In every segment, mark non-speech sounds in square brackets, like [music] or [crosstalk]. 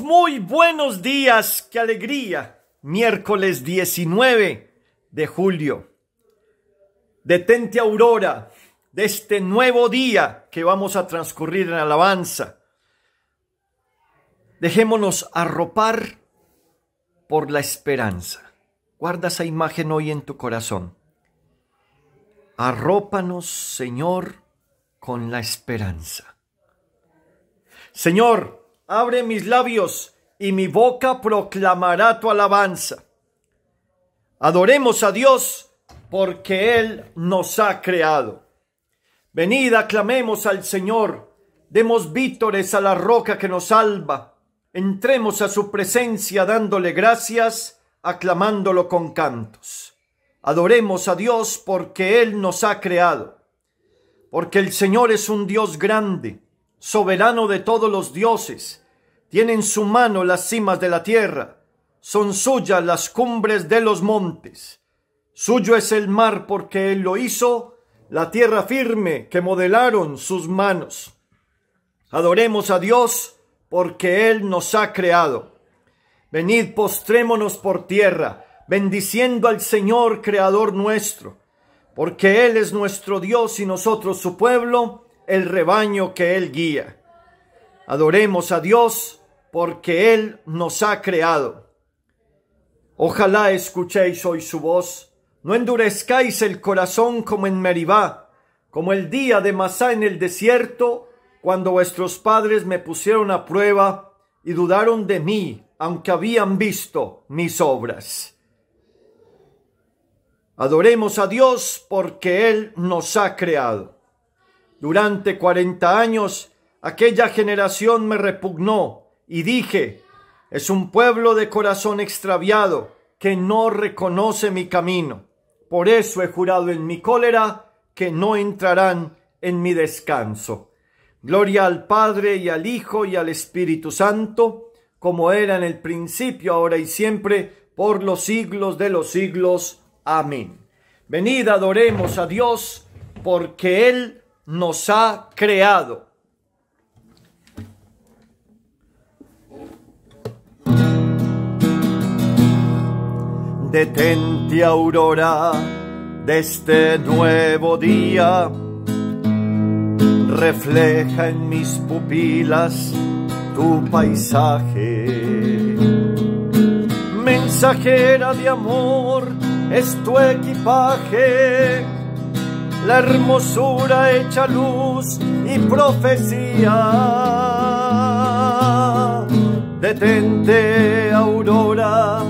muy buenos días, qué alegría. Miércoles 19 de julio. Detente aurora de este nuevo día que vamos a transcurrir en alabanza. Dejémonos arropar por la esperanza. Guarda esa imagen hoy en tu corazón. Arrópanos, Señor, con la esperanza. Señor, abre mis labios y mi boca proclamará tu alabanza. Adoremos a Dios porque Él nos ha creado. Venid, aclamemos al Señor, demos vítores a la roca que nos salva, entremos a su presencia dándole gracias, aclamándolo con cantos. Adoremos a Dios porque Él nos ha creado, porque el Señor es un Dios grande, soberano de todos los dioses, tienen en su mano las cimas de la tierra, son suyas las cumbres de los montes. Suyo es el mar porque él lo hizo, la tierra firme que modelaron sus manos. Adoremos a Dios porque Él nos ha creado. Venid, postrémonos por tierra, bendiciendo al Señor, Creador nuestro, porque Él es nuestro Dios y nosotros su pueblo, el rebaño que Él guía. Adoremos a Dios porque Él nos ha creado. Ojalá escuchéis hoy su voz, no endurezcáis el corazón como en Meribá, como el día de Masá en el desierto, cuando vuestros padres me pusieron a prueba y dudaron de mí, aunque habían visto mis obras. Adoremos a Dios porque Él nos ha creado. Durante cuarenta años, aquella generación me repugnó y dije, es un pueblo de corazón extraviado que no reconoce mi camino. Por eso he jurado en mi cólera que no entrarán en mi descanso. Gloria al Padre y al Hijo y al Espíritu Santo, como era en el principio, ahora y siempre, por los siglos de los siglos. Amén. Venid, adoremos a Dios, porque Él nos ha creado detente aurora de este nuevo día, refleja en mis pupilas tu paisaje. Mensajera de amor es tu equipaje, la hermosura hecha luz y profecía. Detente, aurora,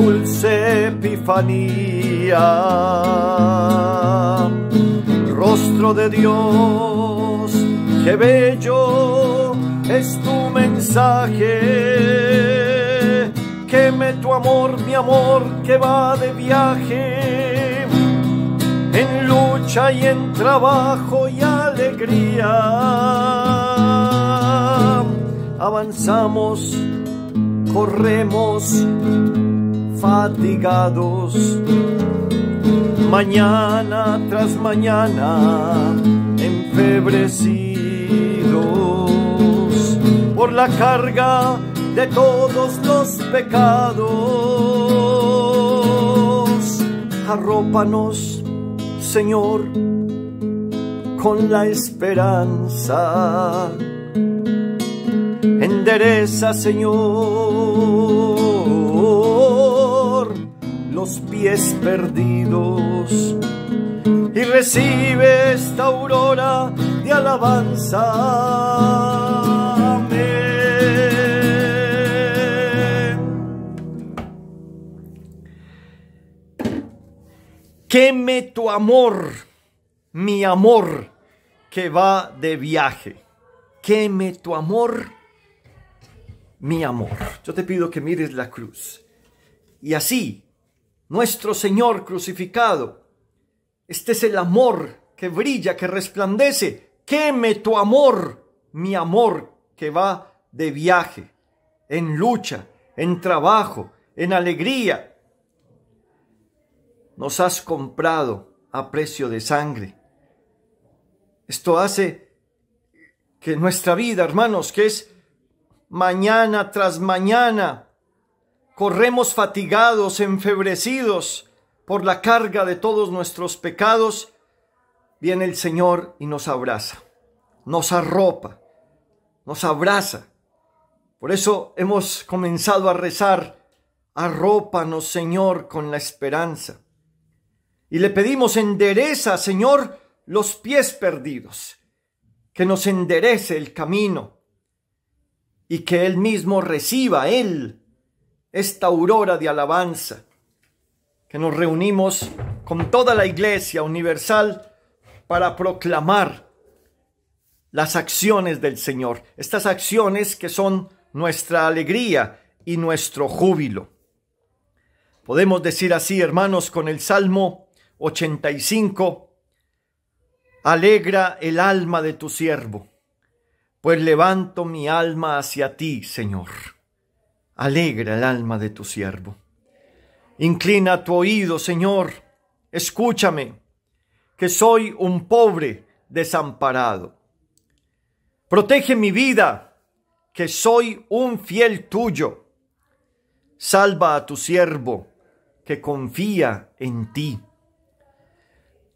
dulce epifanía. Rostro de Dios, qué bello es tu mensaje. Queme tu amor, mi amor, que va de viaje. En lucha y en trabajo y alegría. Avanzamos, corremos, fatigados. Mañana tras mañana, enfebrecidos por la carga de todos los pecados. Arrópanos, Señor, con la esperanza. Endereza, Señor pies perdidos y recibe esta aurora de alabanza. Queme tu amor, mi amor, que va de viaje. Queme tu amor, mi amor. Yo te pido que mires la cruz. Y así nuestro Señor crucificado. Este es el amor que brilla, que resplandece. Queme tu amor, mi amor que va de viaje, en lucha, en trabajo, en alegría. Nos has comprado a precio de sangre. Esto hace que nuestra vida, hermanos, que es mañana tras mañana, corremos fatigados, enfebrecidos por la carga de todos nuestros pecados, viene el Señor y nos abraza, nos arropa, nos abraza. Por eso hemos comenzado a rezar, arrópanos Señor con la esperanza. Y le pedimos endereza, Señor, los pies perdidos, que nos enderece el camino y que Él mismo reciba, Él, esta aurora de alabanza, que nos reunimos con toda la Iglesia Universal para proclamar las acciones del Señor, estas acciones que son nuestra alegría y nuestro júbilo. Podemos decir así, hermanos, con el Salmo 85, alegra el alma de tu siervo, pues levanto mi alma hacia ti, Señor alegra el alma de tu siervo. Inclina tu oído, Señor, escúchame, que soy un pobre desamparado. Protege mi vida, que soy un fiel tuyo. Salva a tu siervo, que confía en ti.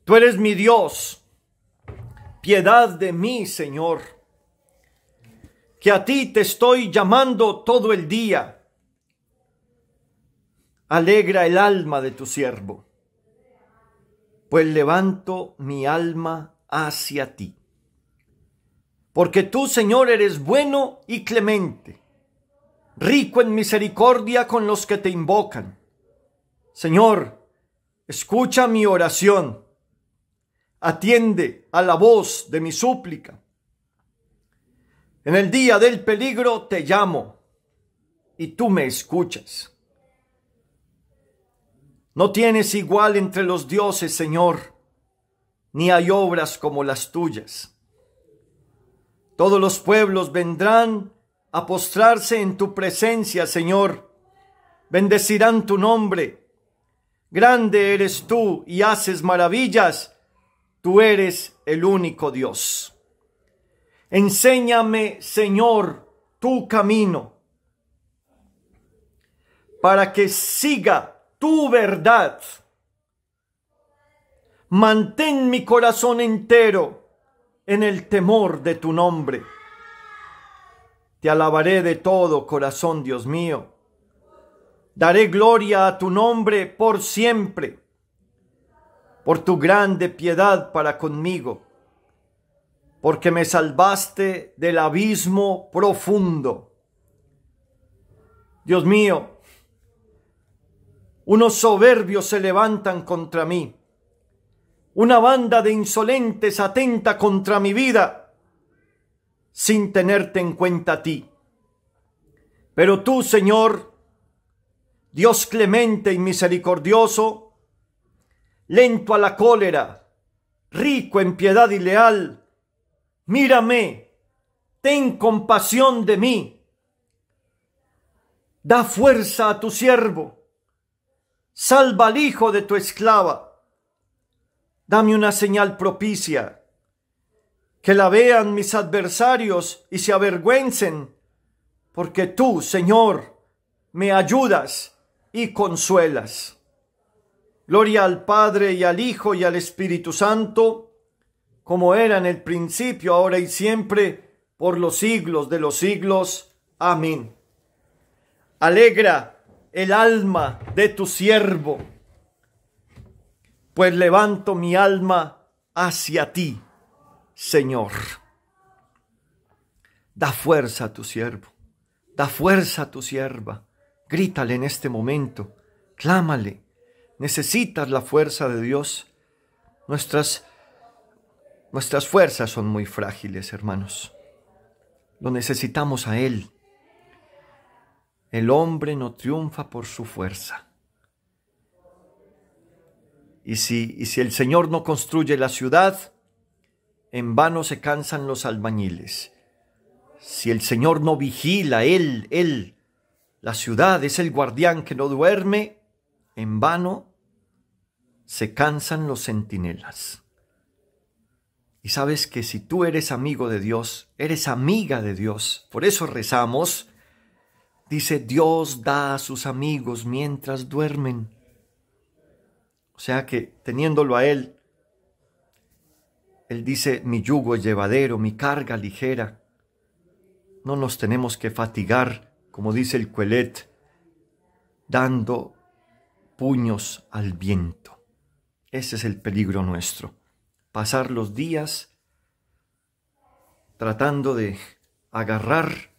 Tú eres mi Dios. Piedad de mí, Señor que a ti te estoy llamando todo el día. Alegra el alma de tu siervo, pues levanto mi alma hacia ti. Porque tú, Señor, eres bueno y clemente, rico en misericordia con los que te invocan. Señor, escucha mi oración, atiende a la voz de mi súplica en el día del peligro te llamo y tú me escuchas. No tienes igual entre los dioses, Señor, ni hay obras como las tuyas. Todos los pueblos vendrán a postrarse en tu presencia, Señor. Bendecirán tu nombre. Grande eres tú y haces maravillas. Tú eres el único Dios. Enséñame, Señor, tu camino, para que siga tu verdad. Mantén mi corazón entero en el temor de tu nombre. Te alabaré de todo corazón, Dios mío. Daré gloria a tu nombre por siempre, por tu grande piedad para conmigo porque me salvaste del abismo profundo. Dios mío, unos soberbios se levantan contra mí. Una banda de insolentes atenta contra mi vida sin tenerte en cuenta a ti. Pero tú, Señor, Dios clemente y misericordioso, lento a la cólera, rico en piedad y leal, mírame, ten compasión de mí, da fuerza a tu siervo, salva al hijo de tu esclava, dame una señal propicia, que la vean mis adversarios y se avergüencen, porque tú, Señor, me ayudas y consuelas. Gloria al Padre y al Hijo y al Espíritu Santo, como era en el principio, ahora y siempre, por los siglos de los siglos. Amén. Alegra el alma de tu siervo, pues levanto mi alma hacia ti, Señor. Da fuerza a tu siervo, da fuerza a tu sierva. Grítale en este momento, clámale. Necesitas la fuerza de Dios. Nuestras Nuestras fuerzas son muy frágiles, hermanos. Lo necesitamos a Él. El hombre no triunfa por su fuerza. Y si, y si el Señor no construye la ciudad, en vano se cansan los albañiles. Si el Señor no vigila, Él, Él, la ciudad es el guardián que no duerme, en vano se cansan los centinelas. Y sabes que si tú eres amigo de Dios, eres amiga de Dios. Por eso rezamos. Dice, Dios da a sus amigos mientras duermen. O sea que teniéndolo a Él, Él dice, mi yugo es llevadero, mi carga ligera. No nos tenemos que fatigar, como dice el Cuelet, dando puños al viento. Ese es el peligro nuestro pasar los días tratando de agarrar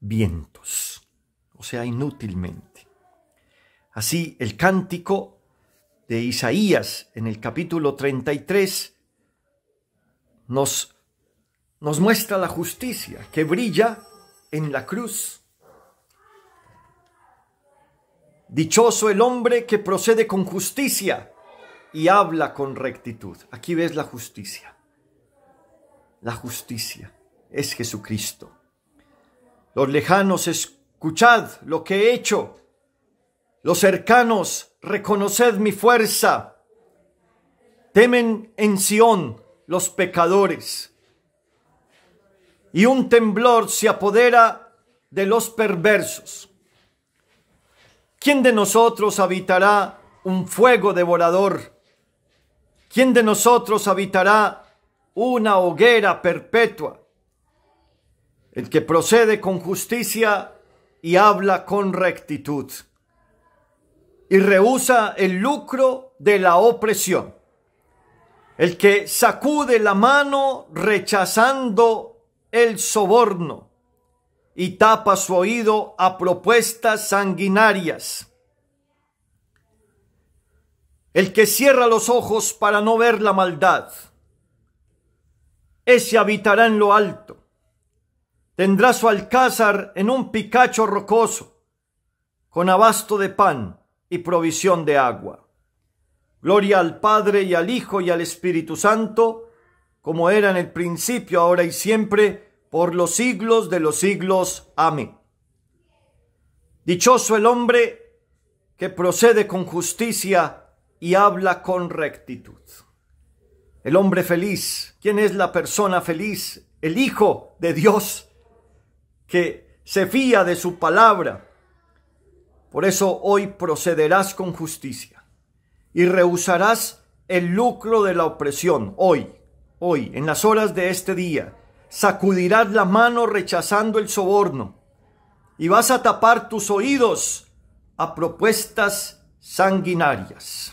vientos, o sea, inútilmente. Así el cántico de Isaías en el capítulo 33 nos, nos muestra la justicia que brilla en la cruz. Dichoso el hombre que procede con justicia y habla con rectitud. Aquí ves la justicia. La justicia es Jesucristo. Los lejanos, escuchad lo que he hecho. Los cercanos, reconoced mi fuerza. Temen en Sión los pecadores. Y un temblor se apodera de los perversos. ¿Quién de nosotros habitará un fuego devorador ¿Quién de nosotros habitará una hoguera perpetua? El que procede con justicia y habla con rectitud y rehúsa el lucro de la opresión. El que sacude la mano rechazando el soborno y tapa su oído a propuestas sanguinarias el que cierra los ojos para no ver la maldad. Ese habitará en lo alto. Tendrá su alcázar en un picacho rocoso, con abasto de pan y provisión de agua. Gloria al Padre y al Hijo y al Espíritu Santo, como era en el principio, ahora y siempre, por los siglos de los siglos. Amén. Dichoso el hombre que procede con justicia y habla con rectitud. El hombre feliz, ¿quién es la persona feliz? El Hijo de Dios que se fía de su palabra. Por eso hoy procederás con justicia y rehusarás el lucro de la opresión. Hoy, hoy, en las horas de este día, sacudirás la mano rechazando el soborno y vas a tapar tus oídos a propuestas sanguinarias.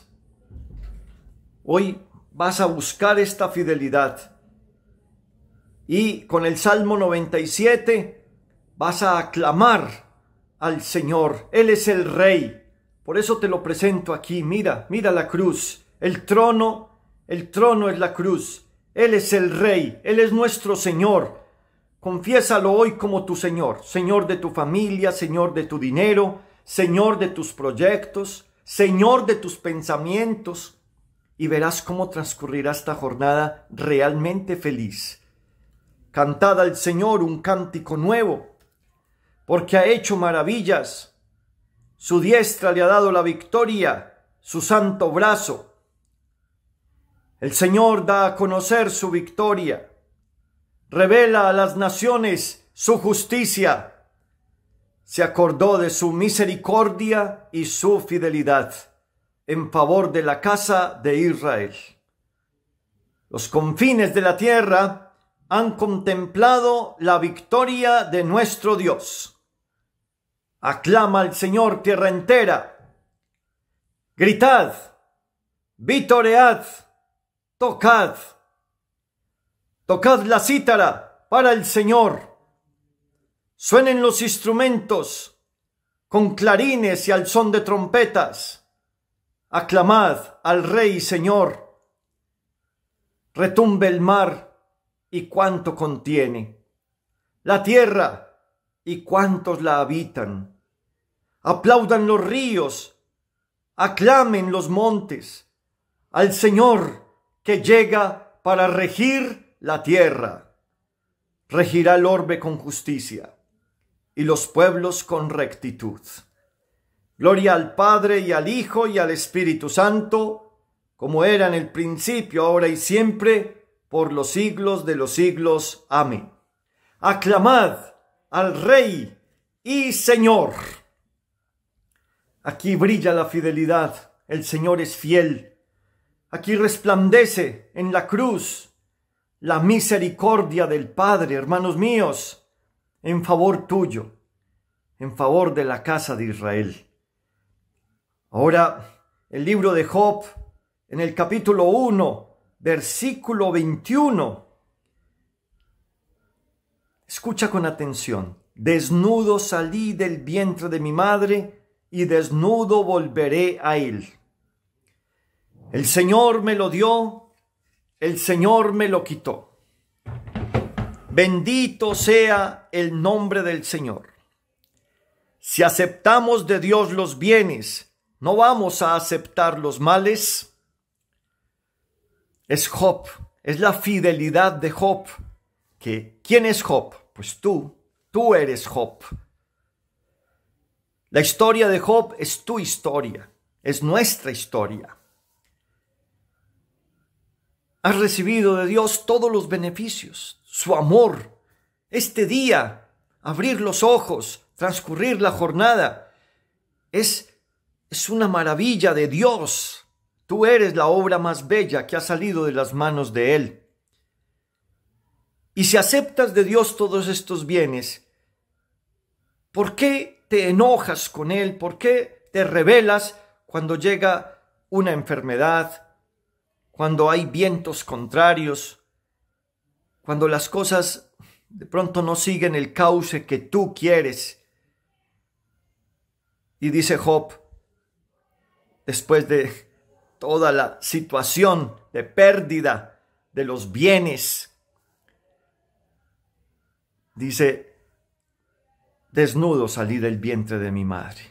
Hoy vas a buscar esta fidelidad. Y con el Salmo 97 vas a aclamar al Señor. Él es el Rey. Por eso te lo presento aquí. Mira, mira la cruz. El trono, el trono es la cruz. Él es el Rey. Él es nuestro Señor. Confiésalo hoy como tu Señor. Señor de tu familia, Señor de tu dinero, Señor de tus proyectos, Señor de tus pensamientos, y verás cómo transcurrirá esta jornada realmente feliz. Cantad al Señor un cántico nuevo, porque ha hecho maravillas. Su diestra le ha dado la victoria, su santo brazo. El Señor da a conocer su victoria, revela a las naciones su justicia. Se acordó de su misericordia y su fidelidad en favor de la casa de Israel. Los confines de la tierra han contemplado la victoria de nuestro Dios. Aclama al Señor tierra entera. Gritad, vitoread, tocad. Tocad la cítara para el Señor. Suenen los instrumentos con clarines y al son de trompetas aclamad al Rey Señor. Retumbe el mar y cuánto contiene, la tierra y cuántos la habitan. Aplaudan los ríos, aclamen los montes, al Señor que llega para regir la tierra. Regirá el orbe con justicia y los pueblos con rectitud. Gloria al Padre y al Hijo y al Espíritu Santo, como era en el principio, ahora y siempre, por los siglos de los siglos. Amén. Aclamad al Rey y Señor. Aquí brilla la fidelidad, el Señor es fiel. Aquí resplandece en la cruz la misericordia del Padre, hermanos míos, en favor tuyo, en favor de la casa de Israel. Ahora, el libro de Job, en el capítulo 1, versículo 21. Escucha con atención. Desnudo salí del vientre de mi madre y desnudo volveré a él. El Señor me lo dio, el Señor me lo quitó. Bendito sea el nombre del Señor. Si aceptamos de Dios los bienes, no vamos a aceptar los males, es Job, es la fidelidad de Job. Que, ¿Quién es Job? Pues tú, tú eres Job. La historia de Job es tu historia, es nuestra historia. Has recibido de Dios todos los beneficios, su amor, este día, abrir los ojos, transcurrir la jornada, es es una maravilla de Dios. Tú eres la obra más bella que ha salido de las manos de Él. Y si aceptas de Dios todos estos bienes, ¿por qué te enojas con Él? ¿Por qué te rebelas cuando llega una enfermedad, cuando hay vientos contrarios, cuando las cosas de pronto no siguen el cauce que tú quieres? Y dice Job, después de toda la situación de pérdida de los bienes. Dice, desnudo salí del vientre de mi madre.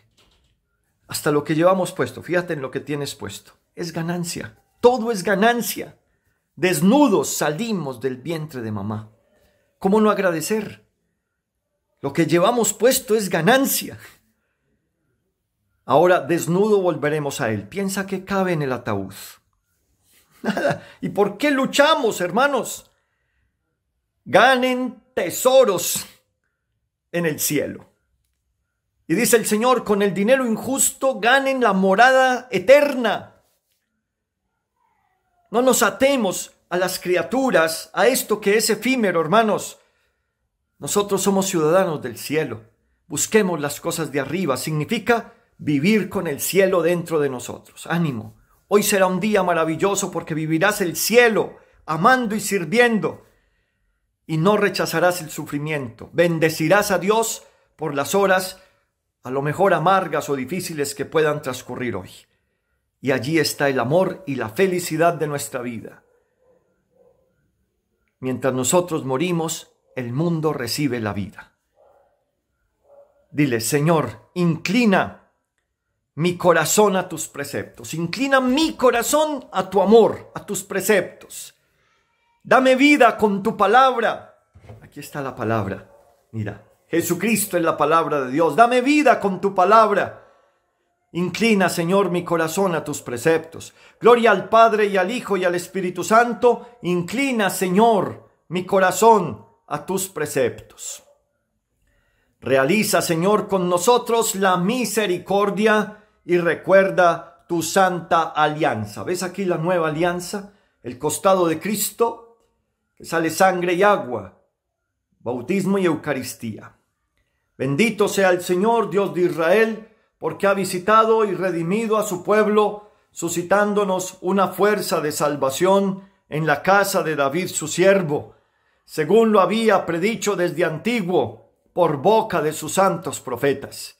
Hasta lo que llevamos puesto, fíjate en lo que tienes puesto, es ganancia, todo es ganancia. Desnudos salimos del vientre de mamá. ¿Cómo no agradecer? Lo que llevamos puesto es ganancia. Ahora desnudo volveremos a Él. Piensa que cabe en el ataúd. [laughs] Nada. ¿Y por qué luchamos, hermanos? Ganen tesoros en el cielo. Y dice el Señor, con el dinero injusto ganen la morada eterna. No nos atemos a las criaturas, a esto que es efímero, hermanos. Nosotros somos ciudadanos del cielo. Busquemos las cosas de arriba. Significa vivir con el cielo dentro de nosotros. Ánimo, hoy será un día maravilloso porque vivirás el cielo amando y sirviendo y no rechazarás el sufrimiento. Bendecirás a Dios por las horas a lo mejor amargas o difíciles que puedan transcurrir hoy. Y allí está el amor y la felicidad de nuestra vida. Mientras nosotros morimos, el mundo recibe la vida. Dile, Señor, inclina mi corazón a tus preceptos. Inclina mi corazón a tu amor, a tus preceptos. Dame vida con tu palabra. Aquí está la palabra. Mira, Jesucristo es la palabra de Dios. Dame vida con tu palabra. Inclina, Señor, mi corazón a tus preceptos. Gloria al Padre y al Hijo y al Espíritu Santo. Inclina, Señor, mi corazón a tus preceptos. Realiza, Señor, con nosotros la misericordia y recuerda tu santa alianza. ¿Ves aquí la nueva alianza? El costado de Cristo, que sale sangre y agua, bautismo y Eucaristía. Bendito sea el Señor, Dios de Israel, porque ha visitado y redimido a su pueblo, suscitándonos una fuerza de salvación en la casa de David su siervo, según lo había predicho desde antiguo por boca de sus santos profetas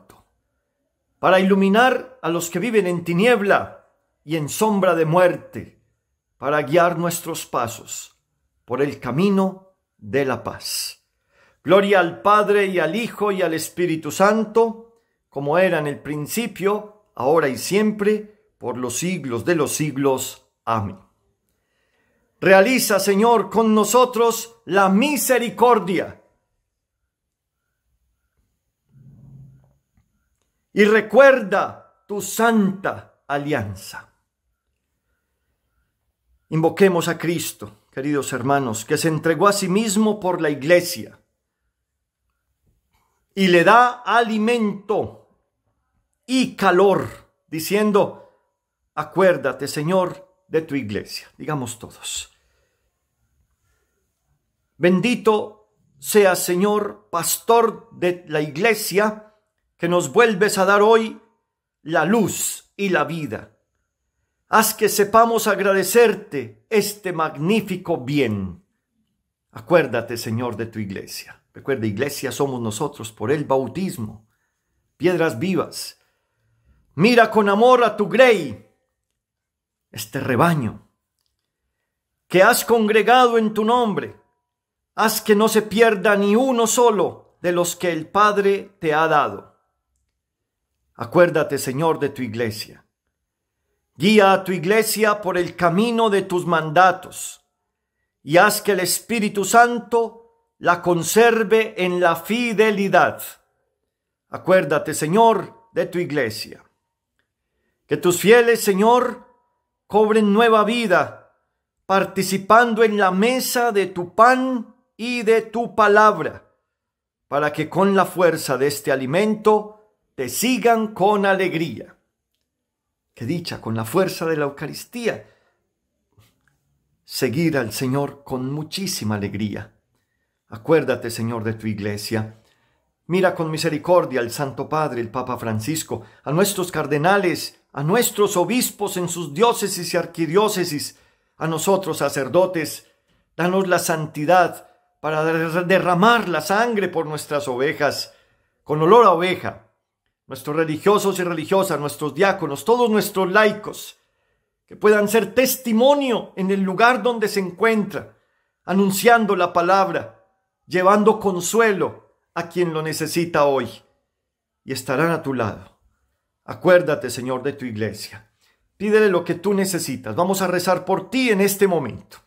para iluminar a los que viven en tiniebla y en sombra de muerte, para guiar nuestros pasos por el camino de la paz. Gloria al Padre y al Hijo y al Espíritu Santo, como era en el principio, ahora y siempre, por los siglos de los siglos. Amén. Realiza, Señor, con nosotros la misericordia y recuerda tu santa alianza. Invoquemos a Cristo, queridos hermanos, que se entregó a sí mismo por la iglesia y le da alimento y calor, diciendo, acuérdate, Señor, de tu iglesia, digamos todos. Bendito sea, Señor, pastor de la iglesia, que nos vuelves a dar hoy la luz y la vida. Haz que sepamos agradecerte este magnífico bien. Acuérdate, Señor, de tu iglesia. Recuerda, iglesia somos nosotros por el bautismo, piedras vivas. Mira con amor a tu grey, este rebaño, que has congregado en tu nombre. Haz que no se pierda ni uno solo de los que el Padre te ha dado. Acuérdate, Señor, de tu iglesia. Guía a tu iglesia por el camino de tus mandatos y haz que el Espíritu Santo la conserve en la fidelidad. Acuérdate, Señor, de tu iglesia. Que tus fieles, Señor, cobren nueva vida, participando en la mesa de tu pan y de tu palabra, para que con la fuerza de este alimento te sigan con alegría. Que dicha, con la fuerza de la Eucaristía, seguir al Señor con muchísima alegría. Acuérdate, Señor, de tu iglesia. Mira con misericordia al Santo Padre, el Papa Francisco, a nuestros cardenales, a nuestros obispos en sus diócesis y arquidiócesis, a nosotros sacerdotes. Danos la santidad para derramar la sangre por nuestras ovejas, con olor a oveja, nuestros religiosos y religiosas, nuestros diáconos, todos nuestros laicos, que puedan ser testimonio en el lugar donde se encuentra, anunciando la palabra, llevando consuelo a quien lo necesita hoy, y estarán a tu lado. Acuérdate, Señor, de tu iglesia. Pídele lo que tú necesitas. Vamos a rezar por ti en este momento.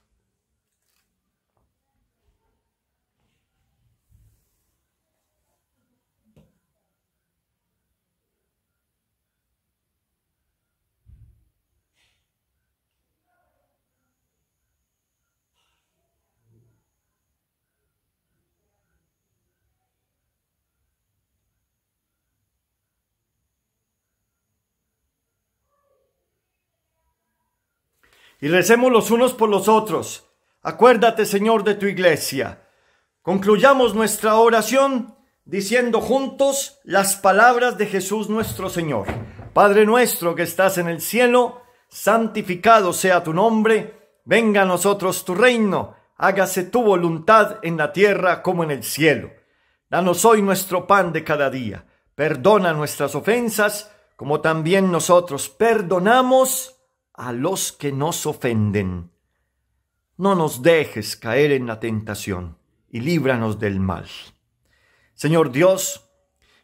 y recemos los unos por los otros. Acuérdate, Señor, de tu iglesia. Concluyamos nuestra oración diciendo juntos las palabras de Jesús nuestro Señor. Padre nuestro que estás en el cielo, santificado sea tu nombre, venga a nosotros tu reino, hágase tu voluntad en la tierra como en el cielo. Danos hoy nuestro pan de cada día, perdona nuestras ofensas como también nosotros perdonamos a los que nos ofenden. No nos dejes caer en la tentación y líbranos del mal. Señor Dios,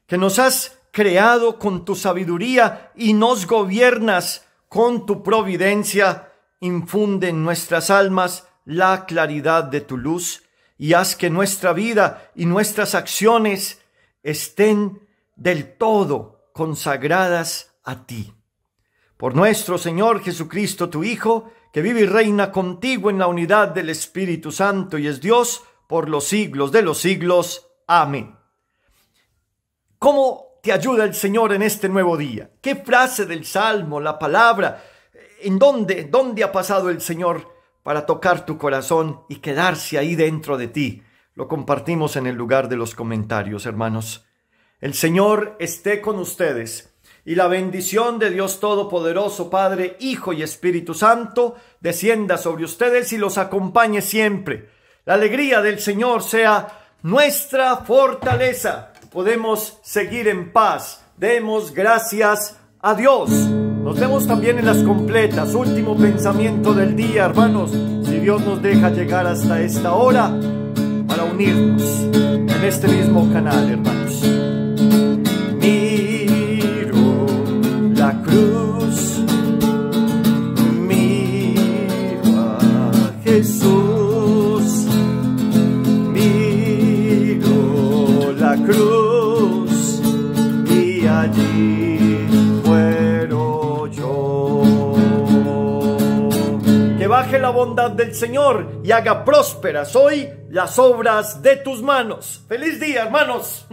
que nos has creado con tu sabiduría y nos gobiernas con tu providencia, infunde en nuestras almas la claridad de tu luz y haz que nuestra vida y nuestras acciones estén del todo consagradas a ti. Por nuestro Señor Jesucristo, tu Hijo, que vive y reina contigo en la unidad del Espíritu Santo y es Dios por los siglos de los siglos. Amén. ¿Cómo te ayuda el Señor en este nuevo día? ¿Qué frase del Salmo, la palabra? ¿En dónde, dónde ha pasado el Señor para tocar tu corazón y quedarse ahí dentro de ti? Lo compartimos en el lugar de los comentarios, hermanos. El Señor esté con ustedes y la bendición de Dios Todopoderoso, Padre, Hijo y Espíritu Santo, descienda sobre ustedes y los acompañe siempre. La alegría del Señor sea nuestra fortaleza. Podemos seguir en paz. Demos gracias a Dios. Nos vemos también en las completas. Último pensamiento del día, hermanos. Si Dios nos deja llegar hasta esta hora para unirnos en este mismo canal, hermanos. bondad del Señor y haga prósperas hoy las obras de tus manos. Feliz día, hermanos.